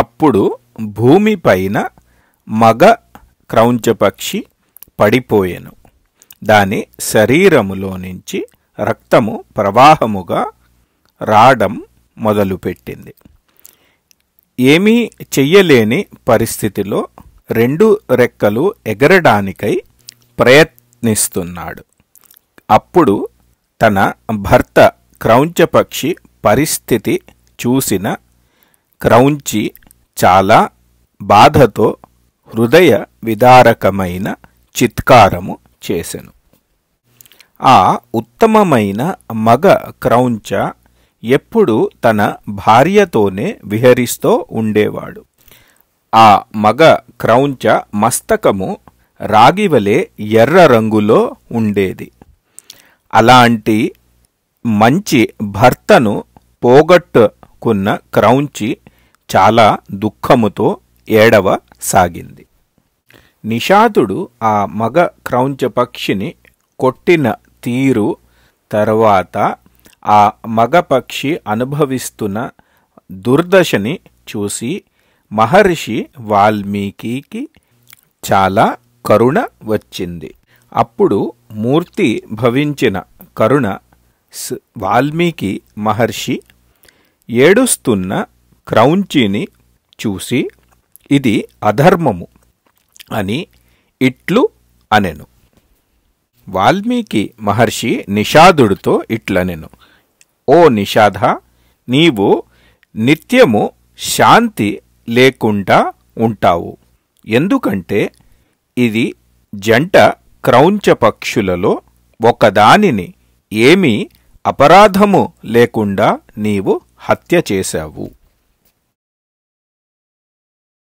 అప్పుడు భూమిపైన మగ క్రౌంచపక్షి పడిపోయెను దాని శరీరములో నుంచి రక్తము ప్రవాహముగా రాడం మొదలుపెట్టింది ఏమీ చెయ్యలేని పరిస్థితిలో రెండు రెక్కలు ఎగరడానికై ప్రయత్నిస్తున్నాడు అప్పుడు తన భర్త క్రౌంచపక్షి పరిస్థితి చూసిన క్రౌంచి చాలా బాధతో హృదయ విదారకమైన చిత్కారము చేసెను ఆ ఉత్తమమైన మగ క్రౌంచ ఎప్పుడు తన భార్యతోనే విహరిస్తూ ఉండేవాడు ఆ మగ క్రౌంచ మస్తకము రాగివలే ఎర్ర రంగులో ఉండేది అలాంటి మంచి భర్తను పోగొట్టుకున్న క్రౌంచి చాలా దుఃఖముతో ఏడవ సాగింది నిషాదుడు ఆ మగ క్రౌంచ పక్షిని కొట్టిన తీరు తర్వాత ఆ మగ పక్షి అనుభవిస్తున్న దుర్దశని చూసి మహర్షి వాల్మీకి చాలా కరుణ వచ్చింది అప్పుడు మూర్తి భవించిన కరుణ వాల్మీకి మహర్షి ఏడుస్తున్న క్రౌంచిని చూసి ఇది అధర్మము అని ఇట్లు అనెను వాల్మీకి మహర్షి నిషాదుడితో ఇట్లనెను ఓ నిషాద నీవు నిత్యము శాంతి లేకుండా ఉంటావు ఎందుకంటే ఇది జంట క్రౌంచ పక్షులలో ఒకదానిని ఏమీ అపరాధము లేకుండా నీవు హత్య చేశావు